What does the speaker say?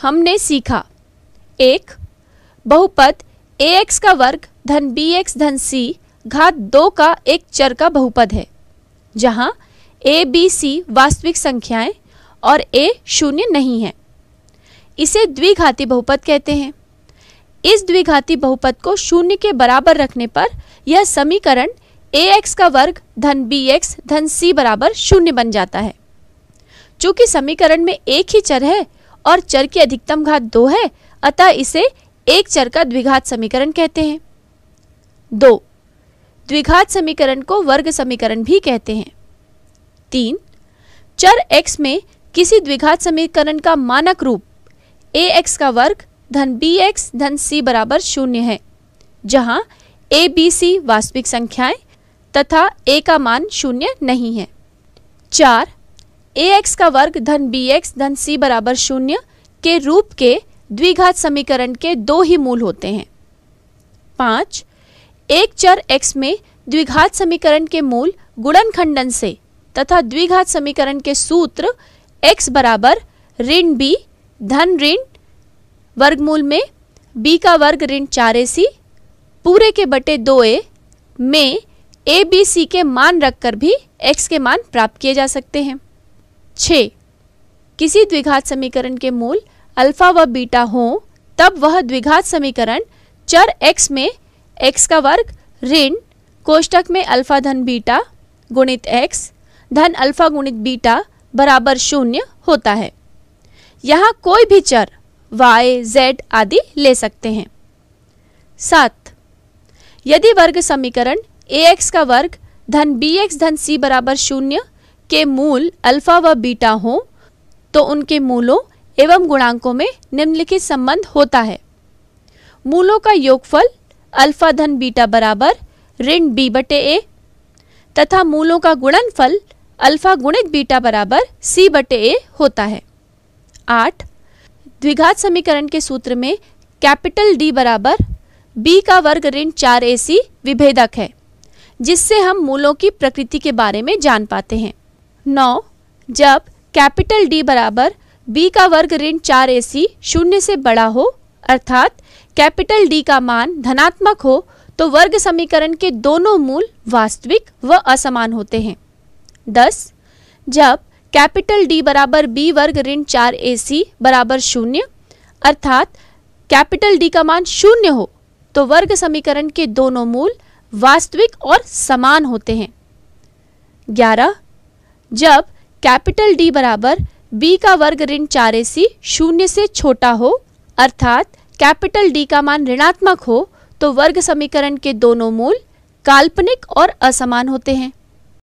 हमने सीखा एक बहुपद ए एक्स का वर्ग धन बी एक्स धन सी घात दो का एक चर का बहुपद है जहां ए बी सी वास्तविक संख्याएं और ए शून्य नहीं है इसे द्विघाती बहुपद कहते हैं इस द्विघाती बहुपद को शून्य के बराबर रखने पर यह समीकरण ए एक्स का वर्ग धन बी एक्स धन सी बराबर शून्य बन जाता है चूंकि समीकरण में एक ही चर है और चर की अधिकतम घात दो है अतः इसे एक चर का द्विघात समीकरण कहते हैं दो द्विघात समीकरण को वर्ग समीकरण भी कहते हैं तीन चर x में किसी द्विघात समीकरण का मानक रूप ए एक्स का वर्ग धन बी एक्स धन सी बराबर शून्य है जहां ए बी सी वास्तविक संख्याएं तथा ए का मान शून्य नहीं है चार ए एक्स का वर्ग धन बी एक्स धन सी बराबर शून्य के रूप के द्विघात समीकरण के दो ही मूल होते हैं पाँच एक चर एक्स में द्विघात समीकरण के मूल गुणन खंडन से तथा द्विघात समीकरण के सूत्र x बराबर ऋण बी धन ऋण वर्गमूल में b का वर्ग ऋण चार ए सी पूरे के बटे दो ए में ए बी सी के मान रखकर भी x के मान प्राप्त किए जा सकते हैं छ किसी द्विघात समीकरण के मूल अल्फा व बीटा हो तब वह द्विघात समीकरण चर x में x का वर्ग ऋण कोष्टक में अल्फा धन बीटा गुणित x धन अल्फा गुणित बीटा बराबर शून्य होता है यहाँ कोई भी चर y, z आदि ले सकते हैं सात यदि वर्ग समीकरण ax का वर्ग धन bx धन c बराबर शून्य के मूल अल्फा व बीटा हों तो उनके मूलों एवं गुणांकों में निम्नलिखित संबंध होता है मूलों का योगफल अल्फा धन बीटा बराबर ऋण बी बटे ए तथा मूलों का गुणनफल अल्फा गुणित बीटा बराबर सी बटे ए होता है आठ द्विघात समीकरण के सूत्र में कैपिटल डी बराबर बी का वर्ग ऋण चार ए सी विभेदक है जिससे हम मूलों की प्रकृति के बारे में जान पाते हैं नौ जब कैपिटल डी बराबर बी का वर्ग ऋण चार ए सी शून्य से बड़ा हो अर्थात कैपिटल डी का मान धनात्मक हो तो वर्ग समीकरण के दोनों मूल वास्तविक व असमान होते हैं दस जब कैपिटल डी बराबर बी वर्ग ऋण चार ए सी बराबर शून्य अर्थात कैपिटल डी का मान शून्य हो तो वर्ग समीकरण के दोनों मूल वास्तविक और समान होते हैं ग्यारह जब कैपिटल डी बराबर बी का वर्ग ऋण चार सी शून्य से छोटा हो अर्थात कैपिटल डी का मान ऋणात्मक हो तो वर्ग समीकरण के दोनों मूल काल्पनिक और असमान होते हैं